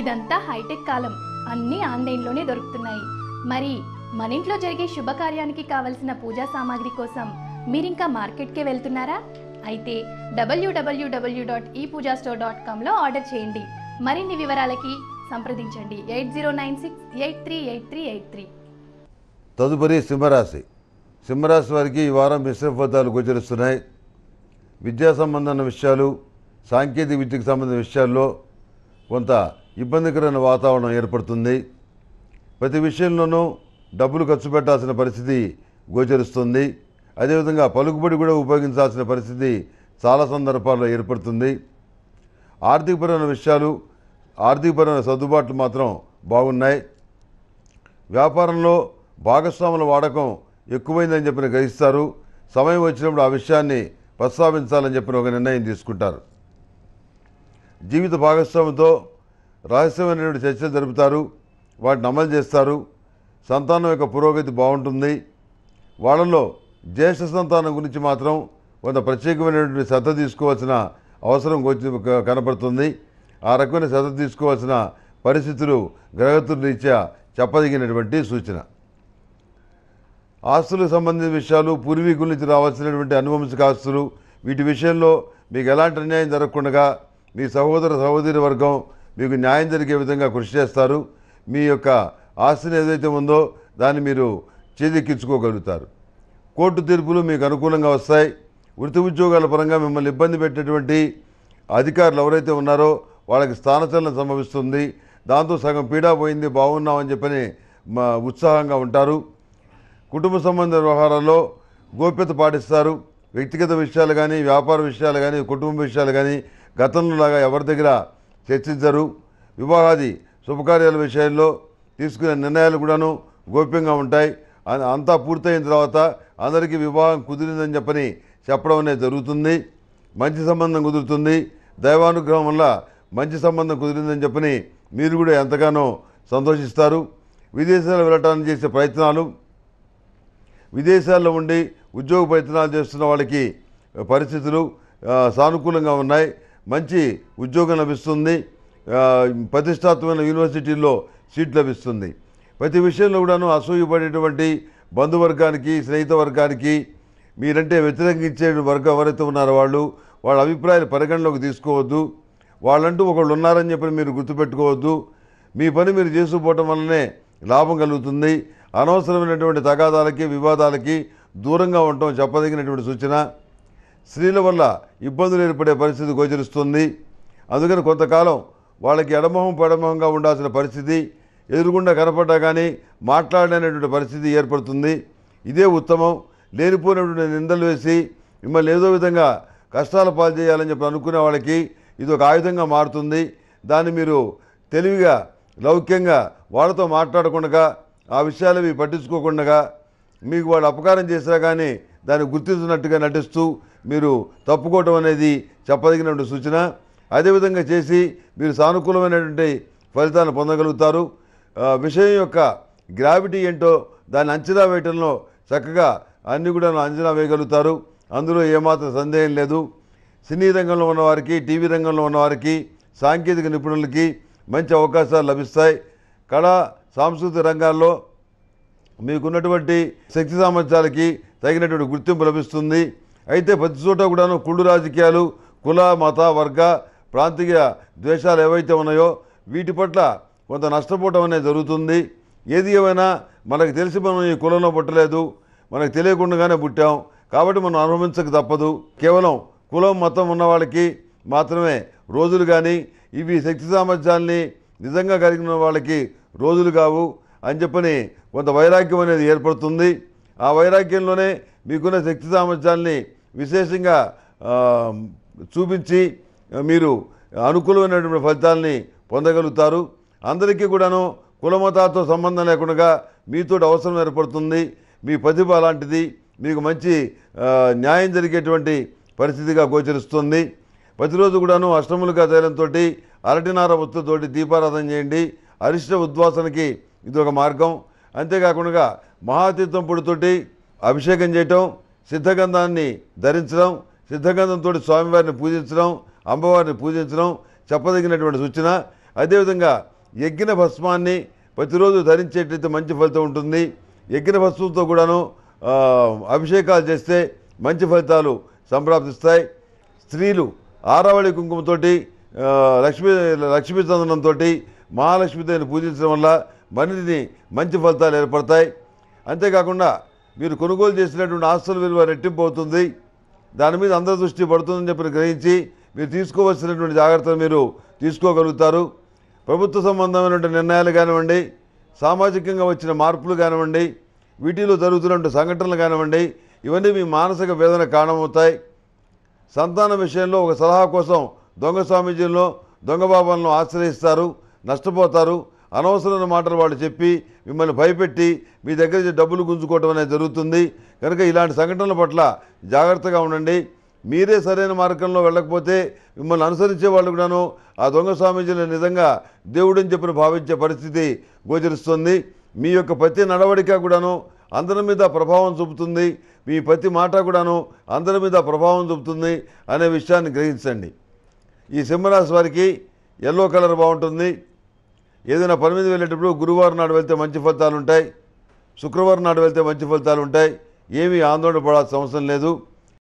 ఇదంతా హైటెక్ కాలం అన్నీ ఆన్లైన్లోనే దొరుకుతున్నాయి మరి మన ఇంట్లో జరిగే శుభకార్యానికి కావలసిన పూజా సామాగ్రి కోసం మీరింకా మార్కెట్కే వెళ్తున్నారా అయితే డబ్ల్యూడబ్ల్యూడబ్ల్యూ dot E Puja store dot కామ్లో ఆర్డర్ చేయండి మరిన్ని వివరాలకి సంప్రదించండి eight zero nine six eight three eight three eight three తదుపరి సింహరాశి సింహరాశి వారికి ఈ వారం మిశ్ర గుజరుస్తున్నాయి గోచరిస్తున్నాయి విద్యా సంబంధమైన విషయాలు సాంకేతిక విద్యకు సంబంధించిన విషయాల్లో కొంత ఇబ్బందికరమైన వాతావరణం ఏర్పడుతుంది ప్రతి విషయంలోనూ డబ్బులు ఖర్చు పెట్టాల్సిన పరిస్థితి గోచరిస్తుంది అదేవిధంగా పలుకుబడి కూడా ఉపయోగించాల్సిన పరిస్థితి చాలా సందర్భాల్లో ఏర్పడుతుంది ఆర్థికపరమైన విషయాలు ఆర్థికపరమైన సర్దుబాట్లు మాత్రం బాగున్నాయి వ్యాపారంలో భాగస్వాముల వాడకం ఎక్కువైందని చెప్పిన గ్రహిస్తారు సమయం వచ్చినప్పుడు ఆ విషయాన్ని ప్రస్తావించాలని చెప్పిన ఒక నిర్ణయం తీసుకుంటారు జీవిత భాగస్వామితో రహస్యమైనటువంటి చర్చలు జరుపుతారు వాటిని అమలు చేస్తారు సంతానం యొక్క పురోగతి బాగుంటుంది వాళ్ళలో జ్యేష్ఠ సంతానం గురించి మాత్రం కొంత ప్రత్యేకమైనటువంటి శ్రద్ధ తీసుకోవాల్సిన అవసరం కనపడుతుంది ఆ రకమైన శ్రద్ధ తీసుకోవాల్సిన పరిస్థితులు గ్రహతుల రీత్యా చెప్పదగినటువంటి సూచన ఆస్తులకు సంబంధించిన విషయాలు పూర్వీకుల నుంచి రావాల్సినటువంటి అనువంశిక ఆస్తులు వీటి విషయంలో మీకు ఎలాంటి అన్యాయం జరగకుండా మీ సహోదర సహోదరి వర్గం మీకు న్యాయం జరిగే విధంగా కృషి చేస్తారు మీ యొక్క ఆస్తిని ఏదైతే ఉందో దాన్ని మీరు చేజెక్కించుకోగలుగుతారు కోర్టు తీర్పులు మీకు అనుకూలంగా వస్తాయి వృత్తి ఉద్యోగాల పరంగా మిమ్మల్ని ఇబ్బంది పెట్టేటువంటి అధికారులు ఎవరైతే ఉన్నారో వాళ్ళకి స్థానచలనం సంభవిస్తుంది దాంతో సగం పీడా పోయింది బాగున్నామని చెప్పని ఉత్సాహంగా ఉంటారు కుటుంబ సంబంధ వ్యవహారాల్లో గోప్యత పాటిస్తారు వ్యక్తిగత విషయాలు కానీ వ్యాపార విషయాలు కానీ కుటుంబ విషయాలు కానీ లాగా ఎవరి దగ్గర చర్చించరు వివాహాది శుభకార్యాల విషయంలో తీసుకునే నిర్ణయాలు కూడాను గోప్యంగా ఉంటాయి అంతా పూర్తయిన తర్వాత అందరికీ వివాహం కుదిరిందని చెప్పని చెప్పడం అనేది జరుగుతుంది మంచి సంబంధం కుదురుతుంది దైవానుగ్రహం వల్ల మంచి సంబంధం కుదిరిందని చెప్పని మీరు కూడా ఎంతగానో సంతోషిస్తారు విదేశాలు వెళ్ళటానికి చేసే ప్రయత్నాలు విదేశాల్లో ఉండి ఉద్యోగ ప్రయత్నాలు చేస్తున్న వాళ్ళకి పరిస్థితులు సానుకూలంగా ఉన్నాయి మంచి ఉద్యోగం లభిస్తుంది ప్రతిష్టాత్మైన యూనివర్సిటీల్లో సీట్ లభిస్తుంది ప్రతి విషయంలో కూడాను అసూయపడేటువంటి బంధువర్గానికి స్నేహిత వర్గానికి మీరంటే వ్యతిరేకించే వర్గం ఎవరైతే ఉన్నారో వాళ్ళు వాళ్ళ అభిప్రాయాలు పరిగణలోకి తీసుకోవద్దు వాళ్ళంటూ ఒకళ్ళు ఉన్నారని చెప్పి మీరు గుర్తుపెట్టుకోవద్దు మీ పని మీరు చేసుకుపోవటం వల్లనే లాభం కలుగుతుంది అనవసరమైనటువంటి తగాదాలకి వివాదాలకి దూరంగా ఉండటం చెప్పదగినటువంటి సూచన స్త్రీల వల్ల ఇబ్బందులు ఏర్పడే పరిస్థితి గోచరిస్తుంది అందుకని కొంతకాలం వాళ్ళకి ఎడమొహం పెడమొహంగా ఉండాల్సిన పరిస్థితి ఎదురుగుండా కనపడ్డా కానీ మాట్లాడలేనటువంటి పరిస్థితి ఏర్పడుతుంది ఇదే ఉత్తమం లేనిపోయినటువంటి నిందలు వేసి మిమ్మల్ని ఏదో విధంగా కష్టాలు పాలు చేయాలని చెప్పి అనుకునే వాళ్ళకి ఇది ఒక ఆయుధంగా మారుతుంది దాన్ని మీరు తెలివిగా లౌక్యంగా వాళ్ళతో మాట్లాడకుండా ఆ విషయాలు పట్టించుకోకుండా మీకు వాళ్ళు అపకారం చేసినా కానీ దాన్ని గుర్తించినట్టుగా నటిస్తూ మీరు తప్పుకోవటం అనేది చెప్పదగినటువంటి సూచన అదేవిధంగా చేసి మీరు సానుకూలమైనటువంటి ఫలితాన్ని పొందగలుగుతారు విషయం యొక్క గ్రావిటీ ఏంటో దాన్ని అంచనా వేయటంలో చక్కగా అన్నీ కూడా అంచనా వేయగలుగుతారు అందులో ఏమాత్రం సందేహం లేదు సినీ రంగంలో ఉన్నవారికి టీవీ రంగంలో ఉన్నవారికి సాంకేతిక నిపుణులకి మంచి అవకాశాలు లభిస్తాయి కళా సాంస్కృతిక రంగాల్లో మీకున్నటువంటి శక్తి సామర్థ్యాలకి తగినటువంటి గుర్తింపు లభిస్తుంది అయితే ప్రతి చోట కూడాను కుళ్ళు రాజకీయాలు కుల మత వర్గ ప్రాంతీయ ద్వేషాలు ఏవైతే ఉన్నాయో వీటి పట్ల కొంత నష్టపోవటం అనేది జరుగుతుంది ఏది ఏమైనా మనకు తెలిసి మనం ఈ కులంలో పుట్టలేదు మనకు తెలియకుండానే పుట్టాం కాబట్టి మనం అనుభవించక తప్పదు కేవలం కులం మతం ఉన్న వాళ్ళకి మాత్రమే రోజులు కానీ ఇవి శక్తి సామర్థ్యాల్ని నిజంగా కలిగిన వాళ్ళకి రోజులు కావు అని చెప్పని కొంత వైరాగ్యం అనేది ఏర్పడుతుంది ఆ వైరాగ్యంలోనే మీకున్న శక్తి సామర్థ్యాల్ని విశేషంగా చూపించి మీరు అనుకూలమైనటువంటి ఫలితాలని పొందగలుగుతారు అందరికీ కూడాను కులమతాతో సంబంధం లేకుండా మీతో అవసరం ఏర్పడుతుంది మీ ప్రతిభ అలాంటిది మీకు మంచి న్యాయం జరిగేటువంటి పరిస్థితిగా గోచరిస్తుంది ప్రతిరోజు కూడాను అష్టములుగా తేలంతో అరటినార ఒత్తుతోటి దీపారాధన చేయండి అరిష్ట ఉద్వాసనకి ఇది ఒక మార్గం అంతేకాకుండా మహాతీర్థం పుడితోటి అభిషేకం చేయటం సిద్ధగంధాన్ని ధరించడం సిద్ధగంధంతో స్వామివారిని పూజించడం అమ్మవారిని పూజించడం చెప్పదగినటువంటి సూచన అదేవిధంగా యజ్ఞ భస్మాన్ని ప్రతిరోజు ధరించేటైతే మంచి ఫలితం ఉంటుంది యజ్ఞ భస్మంతో కూడాను అభిషేకాలు చేస్తే మంచి ఫలితాలు సంప్రాప్తిస్తాయి స్త్రీలు ఆరావళి కుంకుమతోటి లక్ష్మీ లక్ష్మీ చందనంతో మహాలక్ష్మీదేవిని పూజించడం వల్ల మనిషిని మంచి ఫలితాలు ఏర్పడతాయి అంతేకాకుండా మీరు కొనుగోలు చేసినటువంటి ఆస్తుల విలువ రెట్టింపు అవుతుంది దాని మీద అందరి దృష్టి పడుతుందని చెప్పి గ్రహించి మీరు తీసుకోవాల్సినటువంటి జాగ్రత్తలు మీరు తీసుకోగలుగుతారు ప్రభుత్వ సంబంధమైనటువంటి నిర్ణయాలు కానివ్వండి సామాజికంగా వచ్చిన మార్పులు కానివ్వండి వీటిలో జరుగుతున్నటువంటి సంఘటనలు కానివ్వండి ఇవన్నీ మీ మానసిక వేదన కారణమవుతాయి సంతానం విషయంలో ఒక సలహా కోసం దొంగ స్వామీజీలను దొంగ బాబాలను ఆశ్రయిస్తారు నష్టపోతారు అనవసరమైన మాటలు వాళ్ళు చెప్పి మిమ్మల్ని భయపెట్టి మీ దగ్గర డబ్బులు గుంజుకోవటం అనేది జరుగుతుంది కనుక ఇలాంటి సంఘటనల పట్ల జాగ్రత్తగా ఉండండి మీరే సరైన మార్గంలో వెళ్ళకపోతే మిమ్మల్ని అనుసరించే వాళ్ళు కూడాను ఆ దొంగ స్వామీజీని నిజంగా దేవుడని చెప్పిన భావించే పరిస్థితి గోచరిస్తుంది మీ యొక్క ప్రతి నడవడిక కూడాను అందరి మీద ప్రభావం చూపుతుంది మీ ప్రతి మాట కూడాను అందరి మీద ప్రభావం చూపుతుంది అనే విషయాన్ని గ్రహించండి ఈ సింహరాశి వారికి ఎల్లో కలర్ బాగుంటుంది ఏదైనా పని మీద వెళ్ళేటప్పుడు గురువారం నాడు వెళ్తే మంచి ఫలితాలు ఉంటాయి శుక్రవారం నాడు వెళ్తే మంచి ఫలితాలు ఉంటాయి ఏమీ ఆందోళన పడాల్సిన అవసరం లేదు